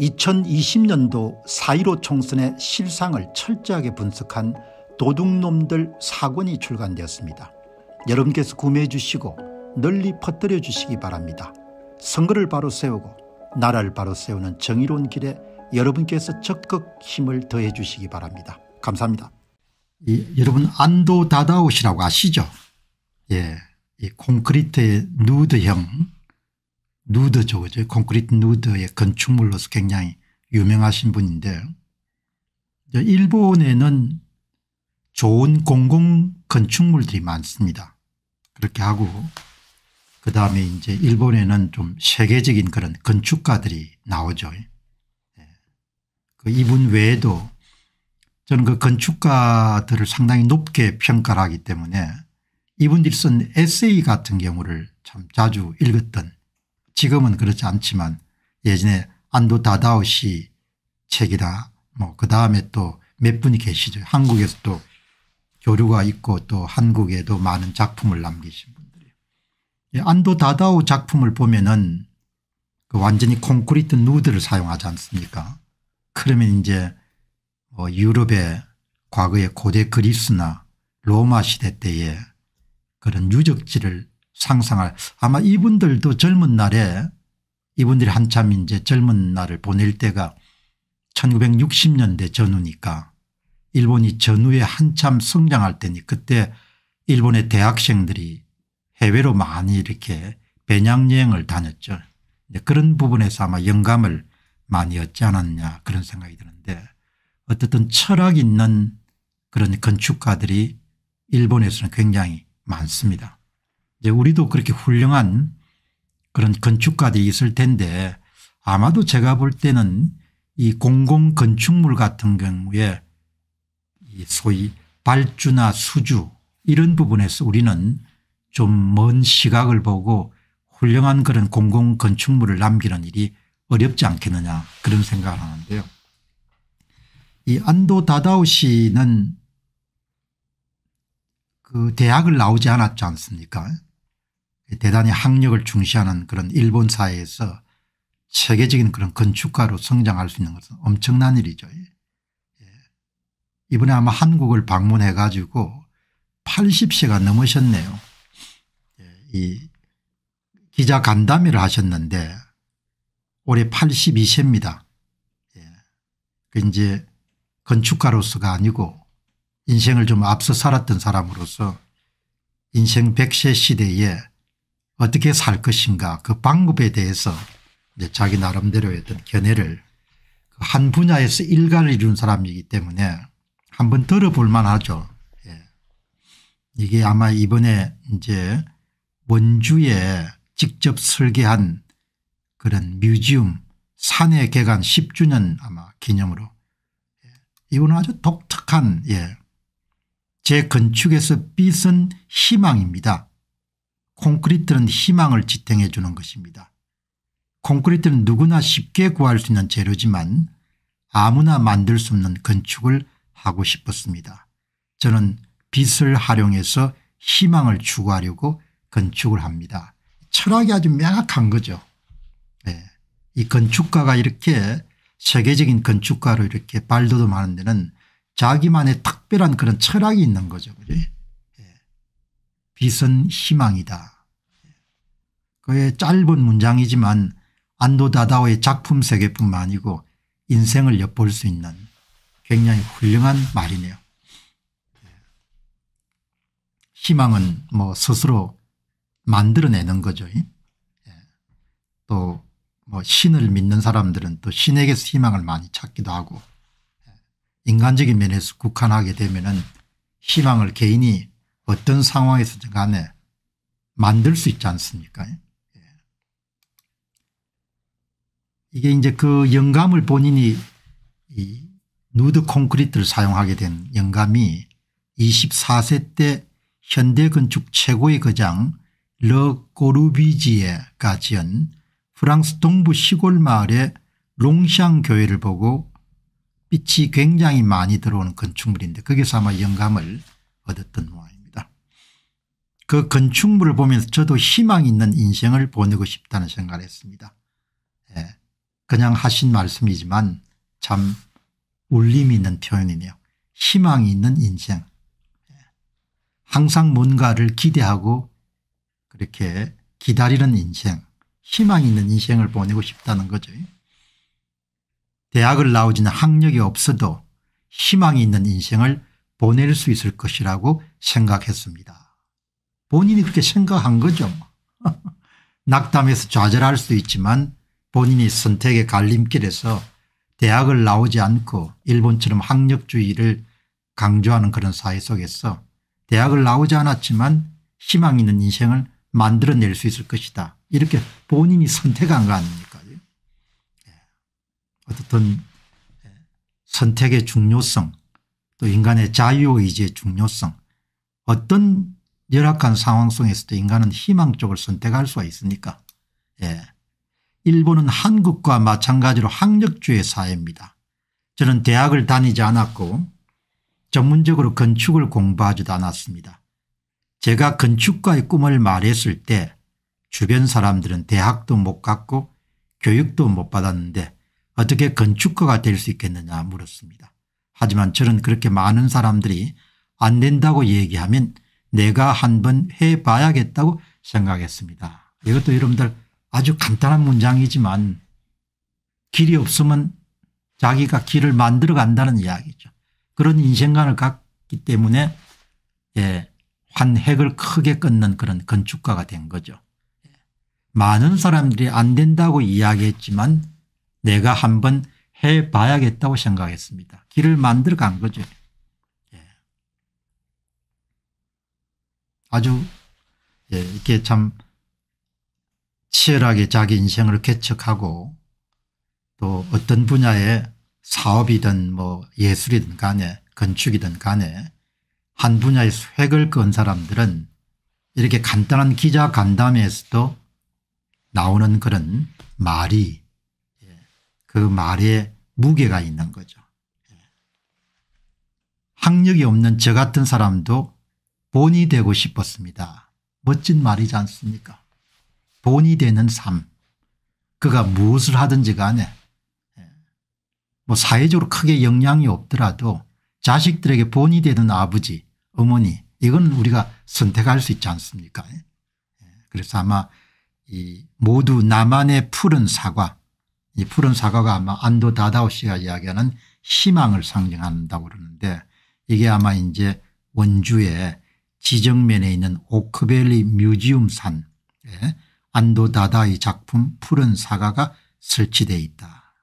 2020년도 4.15 총선의 실상을 철저하게 분석한 도둑놈들 사권이 출간되었습니다. 여러분께서 구매해 주시고 널리 퍼뜨려 주시기 바랍니다. 선거를 바로 세우고 나라를 바로 세우는 정의로운 길에 여러분께서 적극 힘을 더해 주시기 바랍니다. 감사합니다. 이, 여러분 안도 다다오시라고 아시죠? 예, 이 콘크리트의 누드형 누드죠. 그죠. 콘크리트 누드의 건축물로서 굉장히 유명하신 분인데 일본에는 좋은 공공 건축물들이 많습니다. 그렇게 하고 그 다음에 이제 일본에는 좀 세계적인 그런 건축가들이 나오죠. 예. 그 이분 외에도 저는 그 건축가들을 상당히 높게 평가를 하기 때문에 이분들이 쓴 에세이 같은 경우를 참 자주 읽었던 지금은 그렇지 않지만 예전에 안도 다다오 씨 책이라 뭐그 다음에 또 몇 분이 계시죠. 한국에서 또 교류가 있고 또 한국에도 많은 작품을 남기신 분들이 예, 안도 다다오 작품을 보면은 그 완전히 콘크리트 누드를 사용하지 않습니까 그러면 이제 뭐 유럽의 과거의 고대 그리스나 로마 시대 때의 그런 유적지를 상상할 아마 이분들도 젊은 날에 이분들이 한참 이제 젊은 날을 보낼 때가 1960년대 전후니까 일본이 전후에 한참 성장할 때니 그때 일본의 대학생들이 해외로 많이 이렇게 배낭여행을 다녔죠. 그런 부분에서 아마 영감을 많이 얻지 않았냐 그런 생각이 드는데 어쨌든 철학 있는 그런 건축가들이 일본에서는 굉장히 많습니다. 이제 우리도 그렇게 훌륭한 그런 건축가들이 있을 텐데 아마도 제가 볼 때는 이 공공건축물 같은 경우에 소위 발주나 수주 이런 부분에서 우리는 좀 먼 시각을 보고 훌륭한 그런 공공건축물을 남기는 일이 어렵지 않겠느냐 그런 생각을 하는데요. 이 안도 다다오 씨는 그 대학을 나오지 않았지 않습니까 대단히 학력을 중시하는 그런 일본 사회에서 체계적인 그런 건축가로 성장할 수 있는 것은 엄청난 일이죠. 예. 예. 이번에 아마 한국을 방문해 가지고 80시가 넘으셨네요. 예, 이 기자 간담회를 하셨는데 올해 82세입니다. 그 이제 건축가로서가 아니고 인생을 좀 앞서 살았던 사람으로서 인생 100세 시대에 어떻게 살 것인가 그 방법에 대해서 자기 나름대로의 어떤 견해를 그 한 분야에서 일가를 이룬 사람이기 때문에 한번 들어볼 만하죠. 예. 이게 아마 이번에 이제 원주에 직접 설계한 그런 뮤지엄 산해 개관 10주년 아마 기념으로 예. 이거는 아주 독특한 예. 재건축에서 삐은 희망입니다. 콘크리트는 희망을 지탱해 주는 것입니다. 콘크리트는 누구나 쉽게 구할 수 있는 재료지만 아무나 만들 수 없는 건축을 하고 싶었습니다. 저는 빛을 활용해서 희망을 추구하려고 건축을 합니다. 철학이 아주 명확한 거죠. 네. 이 건축가가 이렇게 세계적인 건축가로 이렇게 발돋움하는 데는 자기만의 특별한 그런 철학이 있는 거죠. 그지? 빛은 희망이다. 그의 짧은 문장이지만 안도 다다오의 작품 세계뿐만 아니고 인생을 엿볼 수 있는 굉장히 훌륭한 말이네요. 희망은 뭐 스스로 만들어내는 거죠. 또뭐 신을 믿는 사람들은 또 신에게서 희망을 많이 찾기도 하고 인간적인 면에서 국한하게 되면 은 희망을 개인이 어떤 상황에서든 간에 만들 수 있지 않습니까? 예. 이게 이제 그 영감을 본인이 이 누드 콘크리트를 사용하게 된 영감이 24세 때 현대 건축 최고의 거장 러 꼬르비지에가 지은 프랑스 동부 시골 마을의 롱샹 교회를 보고 빛이 굉장히 많이 들어오는 건축물인데 거기서 아마 영감을 얻었던 모양입니다. 그 건축물을 보면서 저도 희망 있는 인생을 보내고 싶다는 생각을 했습니다. 예. 그냥 하신 말씀이지만 참 울림이 있는 표현이네요. 희망이 있는 인생. 예. 항상 뭔가를 기대하고 그렇게 기다리는 인생 희망 있는 인생을 보내고 싶다는 거죠. 대학을 나오지는 학력이 없어도 희망이 있는 인생을 보낼 수 있을 것이라고 생각했습니다. 본인이 그렇게 생각한 거죠. 낙담해서 좌절할 수도 있지만 본인이 선택의 갈림길에서 대학을 나오지 않고 일본처럼 학력주의를 강조하는 그런 사회 속에서 대학을 나오지 않았지만 희망 있는 인생을 만들어낼 수 있을 것이다. 이렇게 본인이 선택한 거 아닙니까? 예. 어떻든 예, 선택의 중요성 또 인간의 자유의지의 중요성 어떤 열악한 상황 속에서도 인간은 희망 쪽을 선택할 수가 있습니까 예. 일본은 한국과 마찬가지로 학력주의 사회입니다. 저는 대학을 다니지 않았고 전문적으로 건축을 공부하지도 않았습니다. 제가 건축가의 꿈을 말했을 때 주변 사람들은 대학도 못 갔고 교육도 못 받았는데 어떻게 건축가가 될 수 있겠느냐 물었습니다. 하지만 저는 그렇게 많은 사람들이 안 된다고 얘기하면 내가 한 번 해봐야겠다고 생각했습니다. 이것도 여러분들 아주 간단한 문장이지만 길이 없으면 자기가 길을 만들어 간다는 이야기죠. 그런 인생관을 갖기 때문에 예, 환핵을 크게 끊는 그런 건축가가 된 거죠. 예. 많은 사람들이 안 된다고 이야기했지만 내가 한 번 해봐야겠다고 생각했습니다. 길을 만들어 간 거죠. 아주 예, 이렇게 참 치열하게 자기 인생을 개척하고 또 어떤 분야의 사업이든 뭐 예술이든 간에 건축이든 간에 한 분야의 획을 건 사람들은 이렇게 간단한 기자 간담회에서도 나오는 그런 말이 예, 그 말에 무게가 있는 거죠. 예. 학력이 없는 저 같은 사람도 본이 되고 싶었습니다. 멋진 말이지 않습니까? 본이 되는 삶. 그가 무엇을 하든지 간에 예. 뭐 사회적으로 크게 영향이 없더라도 자식들에게 본이 되는 아버지 어머니 이건 우리가 선택할 수 있지 않습니까 예. 예. 그래서 아마 이 모두 나만의 푸른 사과 이 푸른 사과가 아마 안도 다다오 씨가 이야기하는 희망을 상징한다고 그러는데 이게 아마 이제 원주의 지정면에 있는 오크밸리 뮤지엄 산 예, 안도 다다의 작품 푸른 사과가 설치되어 있다.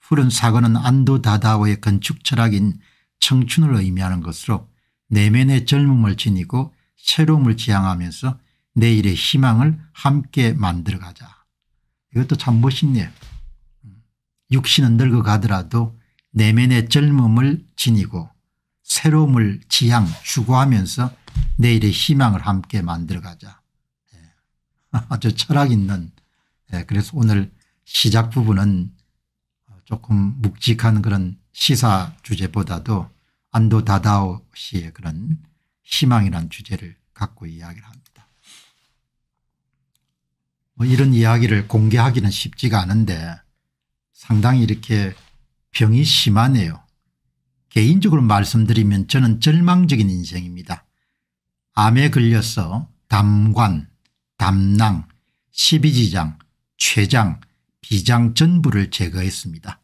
푸른 사과는 안도 다다오의 건축 철학인 청춘을 의미하는 것으로 내면의 젊음을 지니고 새로움을 지향하면서 내일의 희망을 함께 만들어가자. 이것도 참 멋있네요. 육신은 늙어가더라도 내면의 젊음을 지니고 새로움을 지향 추구하면서 내일의 희망을 함께 만들어가자. 예. 아주 철학 있는 예, 그래서 오늘 시작 부분은 조금 묵직한 그런 시사 주제보다도 안도 다다오 씨의 그런 희망이란 주제를 갖고 이야기를 합니다. 뭐 이런 이야기를 공개하기는 쉽지가 않은데 상당히 이렇게 병이 심하네요. 개인적으로 말씀드리면 저는 절망적인 인생입니다. 암에 걸려서 담관, 담낭, 십이지장, 췌장, 비장 전부를 제거했습니다.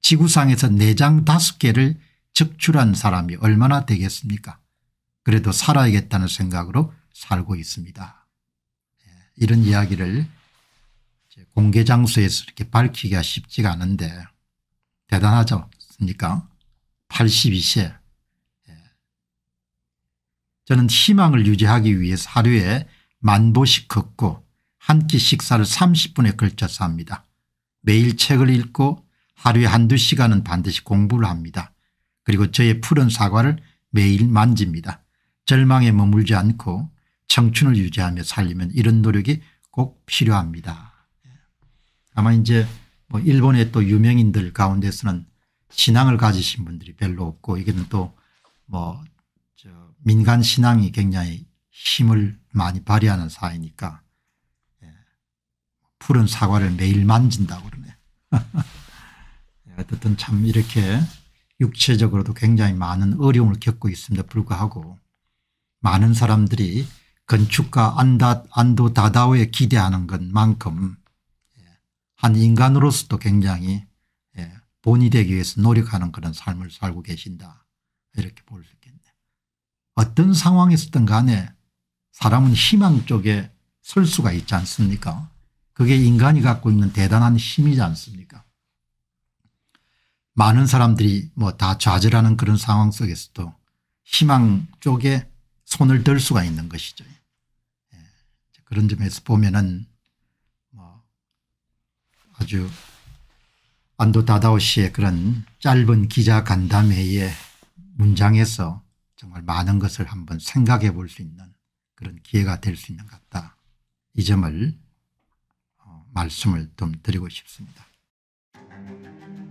지구상에서 내장 다섯 개를 적출한 사람이 얼마나 되겠습니까 그래도 살아야겠다는 생각으로 살고 있습니다. 예, 이런 이야기를 공개 장소에서 이렇게 밝히기가 쉽지가 않은데 대단하지 않습니까 82세. 예. 저는 희망을 유지하기 위해 하루에 만 보씩 걷고 한 끼 식사를 30분에 걸쳐서 합니다. 매일 책을 읽고 하루에 한두 시간은 반드시 공부를 합니다. 그리고 저의 푸른 사과를 매일 만집니다. 절망에 머물지 않고 청춘을 유지하며 살리면 이런 노력이 꼭 필요합니다. 예. 아마 이제 뭐 일본의 또 유명인들 가운데서는 신앙을 가지신 분들이 별로 없고 이게는 또뭐 민간 신앙이 굉장히 힘을 많이 발휘하는 사회니까 예. 푸른 사과를 매일 만진다고 그러네. 예, 어쨌든 참 이렇게 육체적으로도 굉장히 많은 어려움을 겪고 있습니다. 불구하고 많은 사람들이 건축가 안다, 안도 다다오에 기대하는 것만큼 예, 한 인간으로서도 굉장히 본이 되기 위해서 노력하는 그런 삶을 살고 계신다. 이렇게 볼 수 있겠네. 어떤 상황에서든 간에 사람은 희망 쪽에 설 수가 있지 않습니까? 그게 인간이 갖고 있는 대단한 힘이지 않습니까? 많은 사람들이 뭐 다 좌절하는 그런 상황 속에서도 희망 쪽에 손을 들 수가 있는 것이죠. 예. 그런 점에서 보면은 뭐 아주 안도 다다오 씨의 그런 짧은 기자 간담회의 문장에서 정말 많은 것을 한번 생각해 볼 수 있는 그런 기회가 될 수 있는 것 같다. 이 점을 어, 말씀을 좀 드리고 싶습니다.